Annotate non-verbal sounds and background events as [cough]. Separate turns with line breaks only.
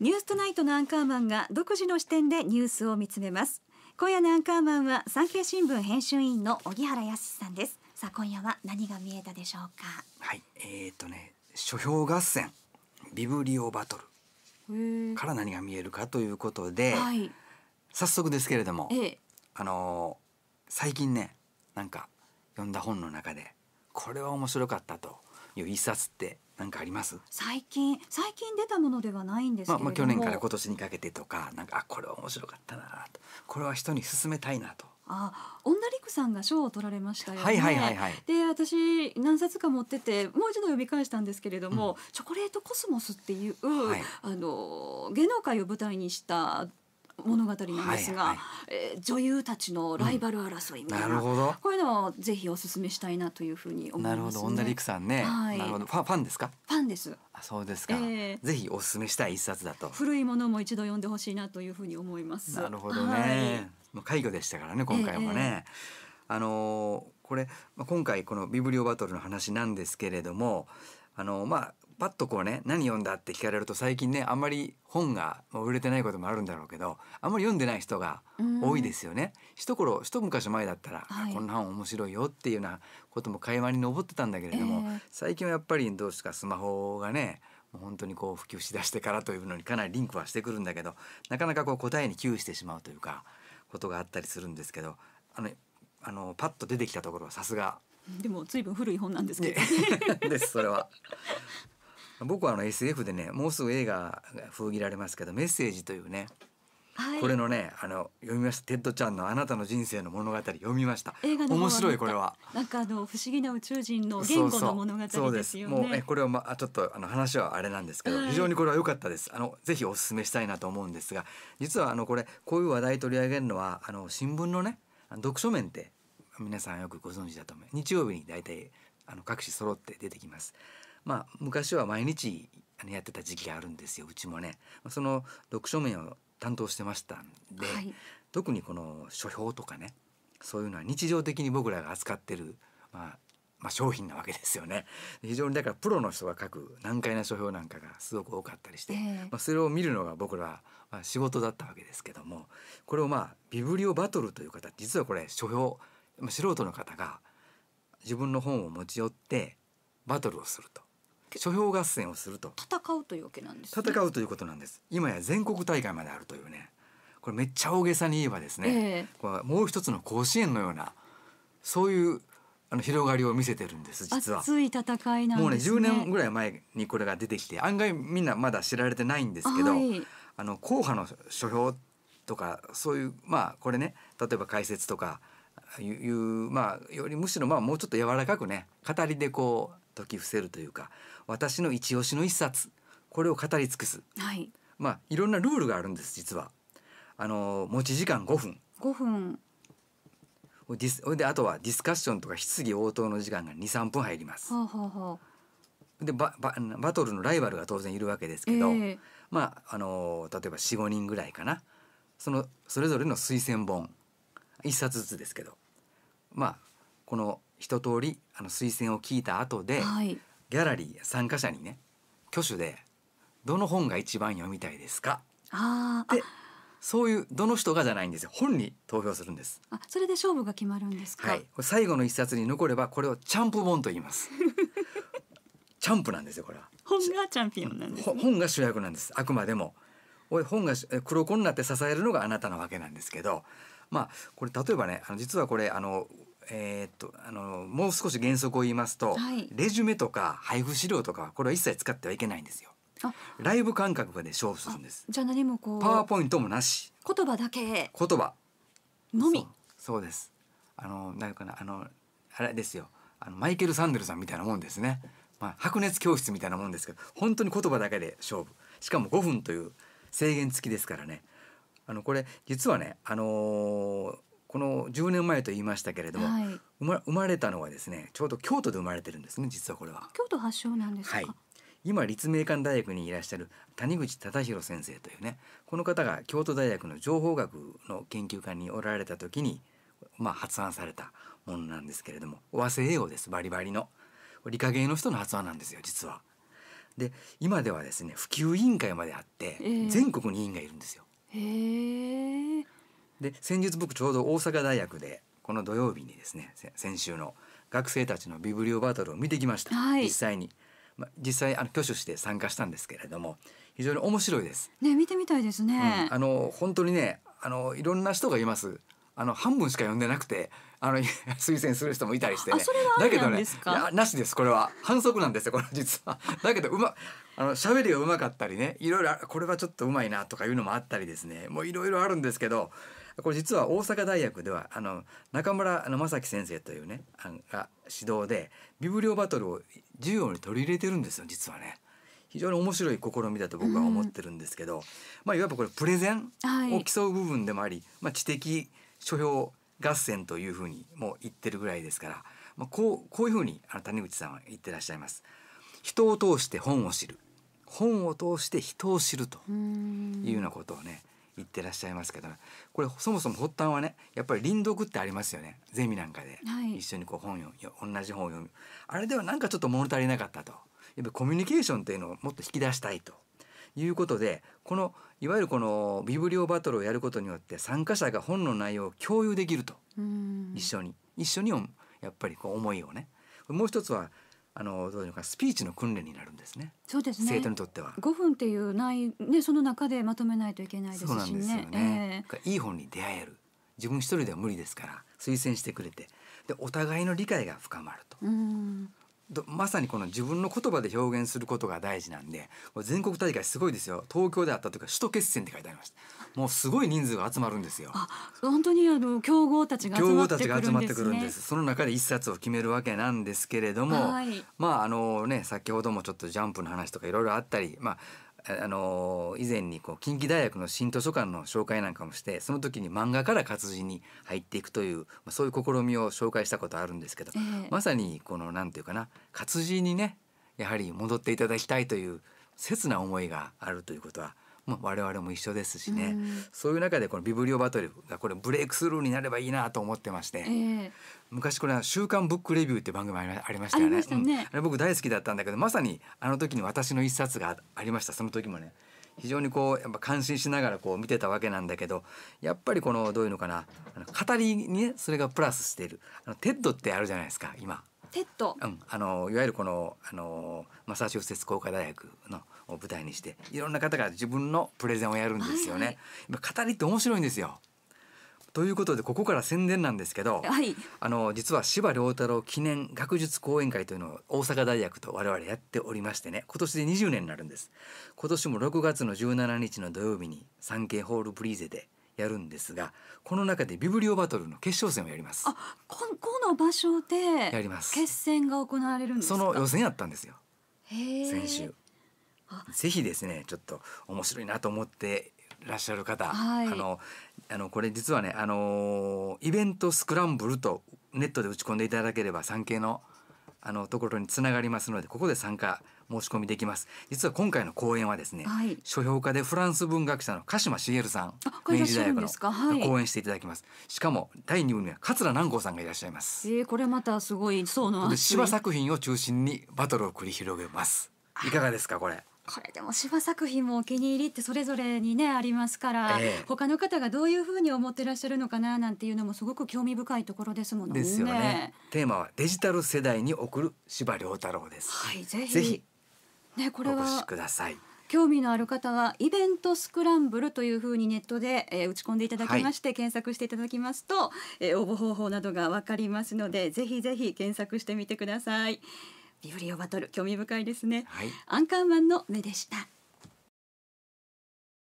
ニューストナイトのアンカーマンが独自の視点でニュースを見つめます今夜のアンカーマンは産経新聞編集員の荻原康さんですさあ今夜は何が見えたでしょうか
はいえっ、ー、とね書評合戦ビブリオバトルから何が見えるかということで、はい、早速ですけれども、ええ、あのー、最近ねなんか読んだ本の中でこれは面白かったという一冊って何かあります
最近最近出たものではないんですけれども、まあ、まあ去年から
今年にかけてとかなんかあこれは面白かったなとこれは人に勧めたいなと
あ、女陸さんが賞を取られましたよね。はいはいはいはい、で、私何冊か持ってて、もう一度読み返したんですけれども、うん、チョコレートコスモスっていう、はい、あの芸能界を舞台にした物語なんですが、はいはい、えー、女優たちのライバル争いみたいなうん、なるほどこういうのをぜひお勧めしたいなというふうに思います、ね、なるほど女陸
さんね、はい、なるほどファファンですかファンですあそうですか、えー、ぜひお勧めしたい一冊だと古
いものも一度読んでほしいなというふうに思いますなるほどね、
はい、介護でしたからね今回もね、えー、あのー、これ今回このビブリオバトルの話なんですけれどもあのまあパッとこうね何読んだって聞かれると最近ねあんまり本が売れてないこともあるんだろうけどあんまり読んでない人が多いですよね。一頃一昔前だったら、はい、こんな本面白いよっていうようなことも会話に上ってたんだけれども、えー、最近はやっぱりどうですかスマホがねもう本当にこう普及しだしてからというのにかなりリンクはしてくるんだけどなかなかこう答えに窮してしまうというかことがあったりするんですけどあのあのパッと出てきたところはさすが
でも随分古い本なんですけど、
ね、[laughs] ですそれは僕はあの SF でねもうすぐ映画が封切られますけど「メッセージ」というね、はい、これのねあの読みましたテッドちゃんの「あなたの人生の物語」読みました面白いこれは
なんかあの不思議な宇宙人の言語の物語ですよねもうえこ
れは、まあ、ちょっとあの話はあれなんですけど、はい、非常にこれは良かったですあのぜひお勧めしたいなと思うんですが実はあのこれこういう話題取り上げるのはあの新聞のね読書面って皆さんよくご存知だと思う日曜日に大体あの各紙揃って出てきます。まあ、昔は毎日やってた時期があるんですようちもね。その読書面を担当してましたんで、はい、特にこの書評とかねそういうのは日常的に僕らが扱ってる、まあ、まあ、商品なわけですよね非常にだからプロの人が書く難解な書評なんかがすごく多かったりして、えー、まあ、それを見るのが僕らは仕事だったわけですけどもこれをまあビブリオバトルという方実はこれ書評、素人の方が自分の本を持ち寄ってバトルをすると諸評合戦をすると
戦うというわけなんです、
ね、戦うということなんです今や全国大会まであるというねこれめっちゃ大げさに言えばですね、えー、もう一つの甲子園のようなそういうあの広がりを見せてるんです実は熱い
戦いなん、ね、もうね10年
ぐらい前にこれが出てきて案外みんなまだ知られてないんですけど、はい、あの硬派の書評とかそういうまあこれね例えば解説とかいうまあよりむしろまあもうちょっと柔らかくね語りでこう説き伏せるというか私の一押しの一冊これを語り尽くす、はい、まあいろんなルールがあるんです実はあの持ち時間5分5分ディスであとはディスカッションとか質疑応答の時間が23分入ります。
はあは
あ、でバババトルのライバルが当然いるわけですけど、えー、まああの例えば45人ぐらいかなそのそれぞれの推薦本1冊ずつですけどまあこの一通りあの推薦を聞いた後で、はい、ギャラリー参加者にね挙手で「どの本が一番読みたいですか?」
っ
てそういうどの人がじゃないんですよ本に投票するんですあ
それで勝負が決まるんですか、は
い、最後の一冊に残ればこれをチャンプ本と言います [laughs] チャンプなんですよこれは本がチャンピオンなんです、ね、本が主役なんですあくまでも本が黒子になって支えるのがあなたなわけなんですけどまあこれ例えばねあの実はこれあのえー、っとあのもう少し原則を言いますと、はい、レジュメとか配布資料とかこれは一切使ってはいけないんですよ。ライブ感覚で勝負するんで
す。じゃ何もこうパワー
ポイントもなし。
言葉だけ。言
葉のみ。そうです。あのなんかなあのあれですよ。あのマイケルサンデルさんみたいなもんですね。まあ白熱教室みたいなもんですけど、本当に言葉だけで勝負。しかも5分という制限付きですからね。あのこれ実はね、あのーこの10年前と言いましたけれども、はい、生ま生まれたのはですねちょうど京都で生まれてるんですね実はこれは。
京都発祥なんですか、はい、
今立命館大学にいらっしゃる谷口忠宏先生というねこの方が京都大学の情報学の研究官におられた時に、まあ、発案されたものなんですけれども和製英語ですバリバリの理科系の人の発案なんですよ実は。で今ではですね普及委員会まであって、えー、全国に委員がいるんですよ。
へえー
で先日僕ちょうど大阪大学でこの土曜日にですね先週の学生たちのビブリオバトルを見てきました、はい、実際に、ま実際あの挙手して参加したんですけれども非常に面白いです。
ね見てみたいですね。
うん、あの本当にねあのいろんな人がいます。あの半分しか読んでなくてあの [laughs] 推薦する人もいたりして、ね、だけどねなしですこれは反則なんですよこれ実はだけどうまあの喋りがうまかったりねいろいろこれはちょっとうまいなとかいうのもあったりですねもういろいろあるんですけどこれ実は大阪大学ではあの中村正樹先生というねが指導でビブリオバトルを授業に取り入れてるんですよ実はね。非常に面白い試みだと僕は思ってるんですけど、うん、まあ、いわばこれプレゼンを競う部分でもあり、はい、まあ、知的書評合戦というふうにもう言ってるぐらいですから、まあ、こうこういうふうにあの谷口さんは言ってらっしゃいます。人を通して本を知る本を通して人を知るというようなことをね言ってらっしゃいますけど、これそもそも発端はねやっぱり輪読ってありますよねゼミなんかで、はい、一緒にこう本を同じ本を読むあれではなんかちょっと物足りなかったとやっぱコミュニケーションというのをもっと引き出したいということでこのいわゆるこのビブリオバトルをやることによって参加者が本の内容を共有できると一緒に一緒にやっぱりこう思いをねもう一つはあのどういうかスピーチの訓練になるんですね。そうですね。生徒にとっては。5
分っていうないねその中でまとめないといけないですしね。そうなんですよね。え
ー、いい本に出会える。自分一人では無理ですから推薦してくれてでお互いの理解が深まる
と。うん
まさにこの自分の言葉で表現することが大事なんで全国大会すごいですよ東京であったとか首都決戦って書いてありましたもうすごい人数が集まるんですよ
本当にあの強豪たちが集まってくるんです、ね、強豪たちが集まってくるんです
その中で一冊を決めるわけなんですけれども、はい、まああのね先ほどもちょっとジャンプの話とかいろいろあったりまああの以前にこう近畿大学の新図書館の紹介なんかもしてその時に漫画から活字に入っていくという、まあ、そういう試みを紹介したことあるんですけど、えー、まさにこの何て言うかな活字にねやはり戻っていただきたいという切な思いがあるということはまあ、我々も一緒ですしね、うん、そういう中でこのビブリオバトルがこれブレイクスルーになればいいなと思ってまして、えー、昔これは「週刊ブックレビュー」って番組ありましたよね、ねうん、あれ僕大好きだったんだけどまさにあの時に私の一冊がありましたその時もね。非常にこうやっぱ感心しながらこう見てたわけなんだけどやっぱりこのどういうのかなあの語りにねそれがプラスしているあのテッドってあるじゃないですか今
テッド、うん、
あのいわゆるこのあのマサチューセッツ工科大学の舞台にしていろんな方が自分のプレゼンをやるんですよね。はいはい、語りって面白いんですよということでここから宣伝なんですけど、はい、あの実は柴良太郎記念学術講演会というのを大阪大学と我々やっておりましてね今年で20年になるんです今年も6月の17日の土曜日に産経ホールブリーゼでやるんですがこの中でビブリオバトルの決勝戦をやりますあ
ここの場所でやります決戦が行われるんですその予選やったんですよ先週
ぜひですねちょっと面白いなと思っていらっしゃる方、はい、あのあのこれ実はねあのイベントスクランブルとネットで打ち込んでいただければ産経のあのところにつながりますのでここで参加申し込みできます実は今回の講演はですね、はい、書評家でフランス文学者の鹿島茂さん明治大学の、はい、講演していただきますしかも第二部には桂南光さんがいらっしゃいます
えー、これまたすごいそうなんの芝作
品を中心にバトルを繰り広げますいかがですかこれこれで
も芝作品もお気に入りってそれぞれにねありますから、ええ、他の方がどういうふうに思ってらっしゃるのかななんていうのもすごく興味深いところですもんね。ですよね。
テーマはデジタル世代に送る柴良太郎です。はい、ぜひぜひ
ねこれはお越しください。興味のある方はイベントスクランブルというふうにネットで、えー、打ち込んでいただきまして、はい、検索していただきますと、えー、応募方法などがわかりますのでぜひぜひ検索してみてください。ビブリオバ
トル興味深いですね、はい、アンカーマンの目でした